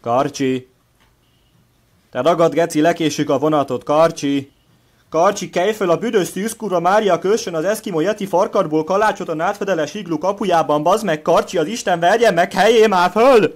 Karcsi! Te ragad, geci, lekésük a vonatot, Karcsi! Karcsi, kelj föl a büdös szűzkúra Mária kössön az eszkimó jeti farkadból kalácsot a nátfedeles iglu kapujában, bazd meg, Karcsi, az Isten verjen meg, helyé már föl!